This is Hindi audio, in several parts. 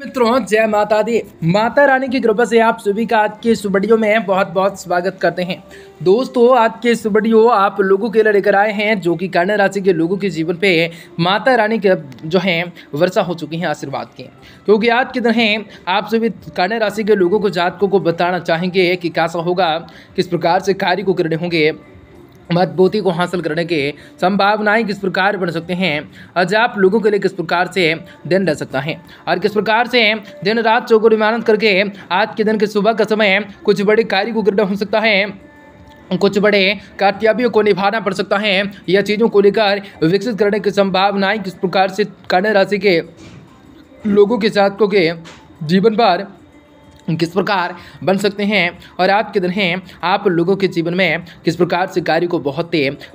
मित्रों जय माता दी माता रानी की कृपा से आप सभी का आज के इस वीडियो में बहुत बहुत स्वागत करते हैं दोस्तों आज के इस वीडियो आप लोगों के लिए लेकर आए हैं जो कि कर्ण राशि के लोगों के जीवन पे माता रानी के जो है वर्षा हो चुकी है आशीर्वाद के क्योंकि आज के दिन है आप सभी कर्ण राशि के लोगों को जातकों को बताना चाहेंगे कि कैसा होगा किस प्रकार से कार्य को करने होंगे मजबूती को हासिल करने के संभावनाएं किस प्रकार बन सकते हैं आज आप लोगों के लिए किस प्रकार से दिन रह सकता है और किस प्रकार से दिन रात चौकड़ी मेहनत करके आज के दिन के सुबह का समय कुछ बड़े कार्य को ग्रहण हो सकता है कुछ बड़े कर्तव्यों को निभाना पड़ सकता है या चीज़ों को लेकर विकसित करने की संभावनाएँ किस प्रकार से कन्या राशि के लोगों के साथ के जीवन पर किस प्रकार बन सकते हैं और आज के दिन हैं आप लोगों के जीवन में किस प्रकार से कार्य को बहुत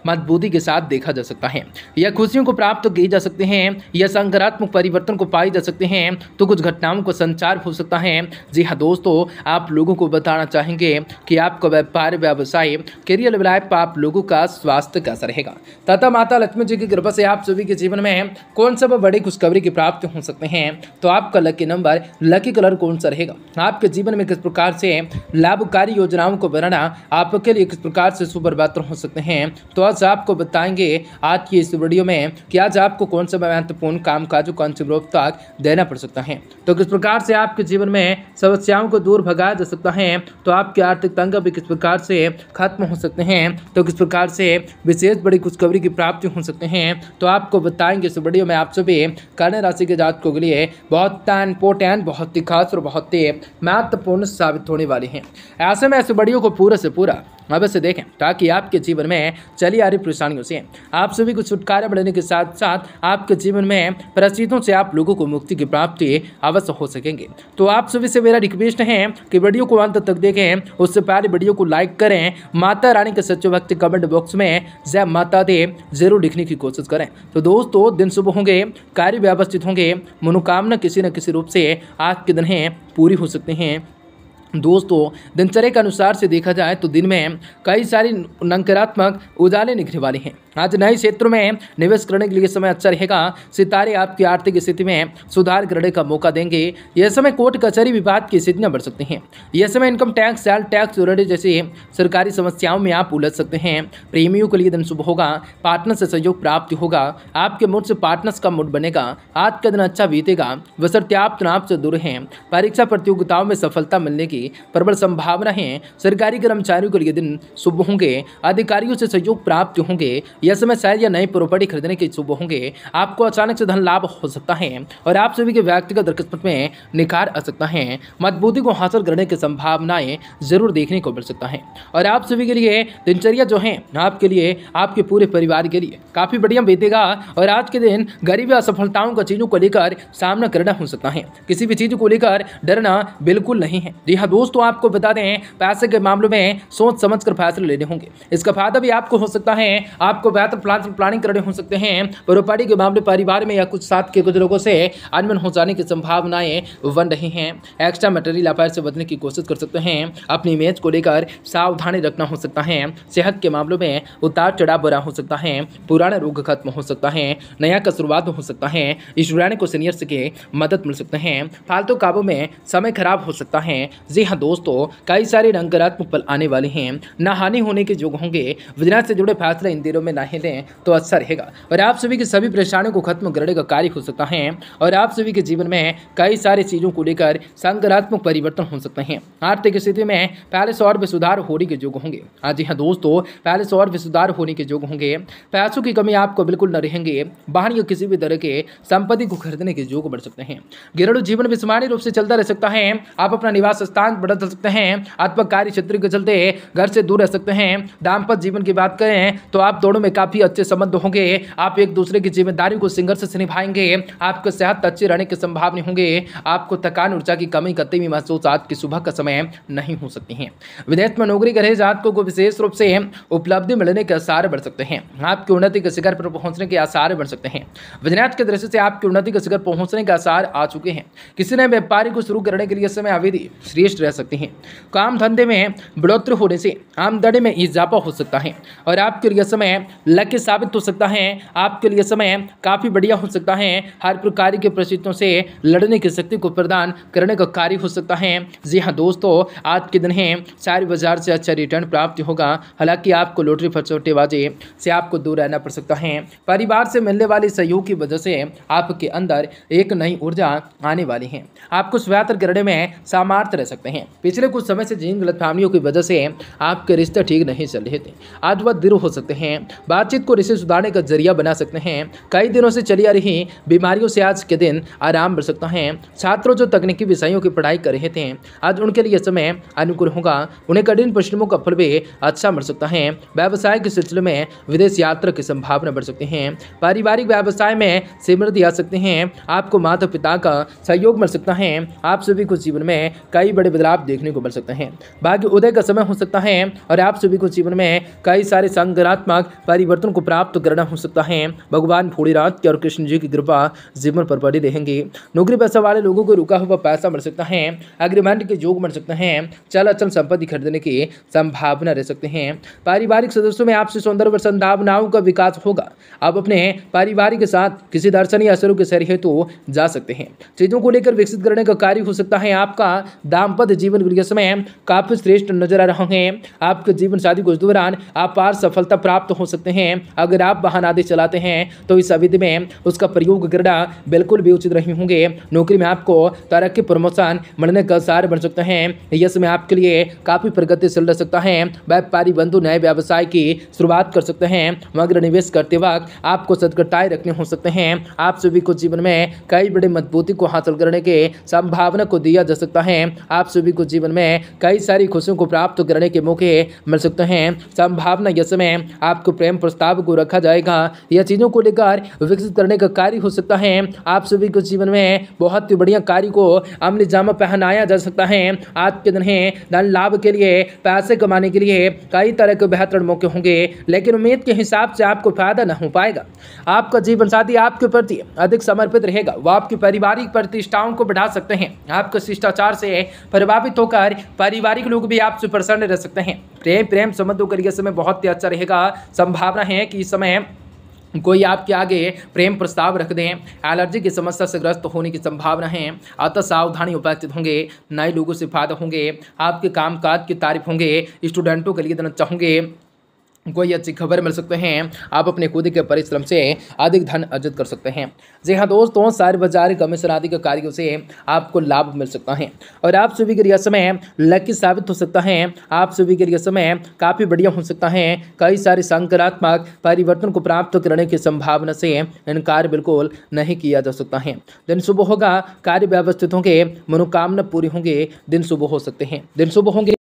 मजबूती के साथ देखा जा सकता है या खुशियों को प्राप्त की जा सकते हैं या सकारात्मक परिवर्तन को पाए जा सकते हैं तो कुछ घटनाओं का संचार हो सकता है जी हाँ दोस्तों आप लोगों को बताना चाहेंगे कि आपका व्यापार व्यवसाय करियर लाइफ आप लोगों का स्वास्थ्य कैसा रहेगा तथा माता लक्ष्मी जी की कृपा से आप सभी के जीवन में कौन सा बड़ी खुशखबरी की प्राप्ति हो सकते हैं तो आपका लकी नंबर लकी कलर कौन सा रहेगा आप आपके जीवन में किस प्रकार से लाभकारी योजनाओं को बनाना आपके लिए किस प्रकार से बेहतर हो सकते हैं तो आज आपको बताएंगे आज की इस वीडियो में कि आज आपको कौन सा महत्वपूर्ण काम काज कौन से ग्रोप तक देना पड़ सकता है तो किस प्रकार से आपके जीवन में समस्याओं को दूर भगाया जा सकता है तो आपके आर्थिक तंग भी किस प्रकार से खत्म हो सकते हैं तो किस प्रकार से विशेष बड़ी खुशखबरी की प्राप्ति हो सकते हैं तो आपको बताएंगे इस वीडियो में आप सभी कर्ण राशि के जातकों के लिए बहुत इंपोर्टेंट बहुत ही खास और बहुत ही महत्वपूर्ण साबित होने वाली हैं ऐसे में ऐसे वीडियो को पूरे से पूरा अवश्य देखें ताकि आपके जीवन में चली आ रही परेशानियों से आप सभी को छुटकारा बढ़ने के साथ साथ आपके जीवन में परिस्थितियों से आप लोगों को मुक्ति की प्राप्ति अवश्य हो सकेंगे तो आप सभी से मेरा रिक्वेस्ट है कि वीडियो को अंत तक देखें उससे पहले वीडियो को लाइक करें माता रानी के सच्चे भक्त कमेंट बॉक्स में जय माता दे जरूर लिखने की कोशिश करें तो दोस्तों दिन शुभ होंगे कार्य व्यवस्थित होंगे मनोकामना किसी न किसी रूप से आज के दिन पूरी हो सकते हैं दोस्तों दिनचर्या के अनुसार से देखा जाए तो दिन में कई सारी नकारात्मक उजाले निखरे वाले हैं आज नए क्षेत्र में निवेश करने के लिए समय अच्छा रहेगा सितारे आपकी आर्थिक स्थिति में सुधार करने का मौका देंगे यह समय कोर्ट कचहरी विवाद की स्थितियां बढ़ सकती हैं यह समय इनकम टैक्स सेल टैक्स चोरडे जैसे सरकारी समस्याओं में आप उलझ सकते हैं प्रेमियों के लिए दिन शुभ होगा पार्टनर से सहयोग प्राप्त होगा आपके मूड से पार्टनर्स का मूड बनेगा आज का दिन अच्छा बीतेगा वसरते आप तनाव से दूर हैं परीक्षा प्रतियोगिताओं में सफलता मिलने की की प्रबल संभावना है सरकारी कर्मचारियों के लिए दिन शुभ होंगे अधिकारियों से सहयोग प्राप्त होंगे यह समय शायद या नई प्रॉपर्टी खरीदने के शुभ होंगे आपको अचानक से धन लाभ हो सकता है और आप सभी के व्यक्तिगत किस्मत में निखार आ सकता है मजबूती को हासिल करने की संभावनाएं जरूर देखने को मिल सकता है और आप सभी के लिए दिनचर्या जो है आपके लिए आपके पूरे परिवार के लिए काफ़ी बढ़िया बीतेगा और आज के दिन गरीबी असफलताओं का चीज़ों को लेकर सामना करना हो सकता है किसी भी चीज़ को लेकर डरना बिल्कुल नहीं है जी हाँ दोस्तों आपको बता दें पैसे के मामले में सोच समझ कर फैसले लेने होंगे इसका फायदा भी आपको हो सकता है आपको बेहतर प्लान प्लानिंग करने हो सकते हैं प्रॉपर्टी के मामले परिवार में या कुछ साथ के कुछ लोगों से अनबन हो जाने की संभावनाएं बन रही हैं एक्स्ट्रा मटेरियल अफेयर से बचने की कोशिश कर सकते हैं अपनी इमेज को लेकर सावधानी रखना हो सकता है सेहत के मामलों में उतार चढ़ाव बना हो सकता है पुराना रोग खत्म हो सकता है नया का शुरुआत हो सकता है स्टूडेंट को सीनियर्स की मदद मिल सकते हैं फालतू काबू में समय खराब हो सकता है जी जी हाँ दोस्तों कई सारे नकारात्मक पल आने वाले हैं ना हानि होने के योग होंगे विजनाथ से जुड़े फैसले इन दिनों में ना ही लें तो अच्छा रहेगा और आप सभी की सभी परेशानियों को खत्म करने का कार्य हो सकता है और आप सभी के जीवन में कई सारी चीज़ों को लेकर संकारात्मक परिवर्तन हो सकते हैं आर्थिक स्थिति में पहले सौर रुपये सुधार होने के योग होंगे हाँ जी हाँ दोस्तों पहले सौर रुपये सुधार होने के योग होंगे पैसों की कमी आपको बिल्कुल न रहेंगे बाहर या किसी भी तरह के संपत्ति को खरीदने के योग बढ़ सकते हैं गिरड़ू जीवन में सामान्य रूप से चलता रह सकता है आप अपना निवास स्थान सिद्धांत बदल सकते हैं अथवा कार्य क्षेत्र के चलते घर से दूर रह सकते हैं दाम्पत्य जीवन की बात करें तो आप दोनों में काफ़ी अच्छे संबंध होंगे आप एक दूसरे की जिम्मेदारी को संघर्ष से निभाएंगे आपको सेहत अच्छी रहने की संभावना होंगे आपको थकान ऊर्जा की कमी करते हुए महसूस आज की सुबह का समय नहीं हो सकती है विदेश में नौकरी करे रहे जातकों को विशेष रूप से उपलब्धि मिलने के आसार बढ़ सकते हैं आपकी उन्नति के शिखर पर पहुंचने के आसार बढ़ सकते हैं विजनाथ के दृष्टि से आपकी उन्नति के शिखर पहुंचने के आसार आ चुके हैं किसी ने व्यापारी को शुरू करने के लिए समय आवेदी श्री व्यस्त रह सकते हैं काम तो धंधे में बढ़ोतरी होने से आमदनी में इजाफा हो सकता है और आपके लिए समय लकी साबित हो सकता है आपके लिए समय काफ़ी बढ़िया हो सकता है हर प्रकार के परिस्थितियों से लड़ने की शक्ति को प्रदान करने का कार्य हो सकता है जी हाँ दोस्तों आज के दिन है शेयर बाजार से अच्छा रिटर्न प्राप्त होगा हालांकि आपको लॉटरी पर छोटेबाजी से आपको दूर रहना पड़ सकता है परिवार से मिलने वाले सहयोग की वजह से आपके अंदर एक नई ऊर्जा आने वाली है आपको बेहतर करने में सामर्थ्य रह सकता सकते हैं पिछले कुछ समय से जिन फहमियों की वजह से आपके रिश्ते ठीक नहीं चल रहे थे आज वह दृढ़ हो सकते हैं बातचीत को रिश्ते सुधारने का जरिया बना सकते हैं कई दिनों से चली आ रही बीमारियों से आज के दिन आराम मिल सकता है छात्रों जो तकनीकी विषयों की पढ़ाई कर रहे थे आज उनके लिए समय अनुकूल होगा उन्हें कठिन परिश्रमों का फल भी अच्छा मिल सकता है व्यवसाय के सिलसिले में विदेश यात्रा की संभावना बढ़ सकती है पारिवारिक व्यवसाय में समृद्धि आ सकती है आपको माता पिता का सहयोग मिल सकता है आप सभी को जीवन में कई बड़े में बदलाव देखने को मिल सकते हैं भाग्य उदय का समय हो सकता है और आप सभी को जीवन में कई सारे संगनात्मक परिवर्तन को प्राप्त करना हो सकता है भगवान भोलेनाथ की और कृष्ण जी की कृपा जीवन पर बड़ी रहेंगे नौकरी पैसा वाले लोगों को रुका हुआ पैसा मिल सकता है एग्रीमेंट के योग मिल सकते हैं चल अचल संपत्ति खरीदने की संभावना रह सकते हैं पारिवारिक सदस्यों में आपसे सौंदर्य और संभावनाओं का विकास होगा आप अपने पारिवारिक के साथ किसी दर्शनीय असरों के शहर हेतु तो जा सकते हैं चीज़ों को लेकर विकसित करने का कार्य हो सकता है आपका दाम दाम्पत्य जीवन के समय काफ़ी श्रेष्ठ नजर आ रहे हैं आपके जीवन शादी के दौरान अपार सफलता प्राप्त हो सकते हैं अगर आप वाहन आदि चलाते हैं तो इस अवधि में उसका प्रयोग करना बिल्कुल भी उचित नहीं होंगे नौकरी में आपको तरक्की प्रमोशन मिलने का सार बन सकते हैं यह समय आपके लिए काफ़ी प्रगतिशील रह सकता है व्यापारी बंधु नए व्यवसाय की शुरुआत कर सकते हैं मगर निवेश करते वक्त आपको सदकटाए रखने हो सकते हैं आप सभी को जीवन में कई बड़े मजबूती को हासिल करने के संभावना को दिया जा सकता है आप सभी को जीवन में कई सारी खुशियों को प्राप्त करने के मौके मिल सकते हैं संभावना यह समय आपको प्रेम प्रस्ताव को रखा जाएगा यह चीज़ों को लेकर विकसित करने का कार्य हो सकता है आप सभी को जीवन में बहुत ही बढ़िया कार्य को अमली जामा पहनाया जा सकता है आज के दिन है धन लाभ के लिए पैसे कमाने के लिए कई तरह के बेहतर मौके होंगे लेकिन उम्मीद के हिसाब से आपको फायदा न हो पाएगा आपका जीवन साथी आपके प्रति अधिक समर्पित रहेगा वो आपकी पारिवारिक प्रतिष्ठाओं को बढ़ा सकते हैं आपके शिष्टाचार से प्रभावित होकर पारिवारिक लोग भी आपसे प्रसन्न रह सकते हैं प्रेम प्रेम संबंधों का इस समय बहुत ही अच्छा रहेगा संभावना है कि इस समय कोई आपके आगे प्रेम प्रस्ताव रख दें एलर्जी की समस्या से ग्रस्त होने की संभावना है अतः सावधानी उपस्थित होंगे नए लोगों से फायदा होंगे आपके कामकाज की तारीफ होंगे स्टूडेंटों के लिए देना चाहूँगे कोई अच्छी खबर मिल सकते हैं आप अपने खुद के परिश्रम से अधिक धन अर्जित कर सकते हैं जी हाँ दोस्तों शेयर बाजार कमीशन आदि के कार्यों से आपको लाभ मिल सकता है और आप सभी के लिए समय लकी साबित हो सकता है आप सभी के लिए समय काफ़ी बढ़िया हो सकता है कई सारे सकारात्मक परिवर्तन को प्राप्त करने की संभावना से इनकार बिल्कुल नहीं किया जा सकता है दिन शुभ होगा कार्य व्यवस्थित होंगे मनोकामना पूरी होंगे दिन शुभ हो सकते हैं दिन शुभ होंगे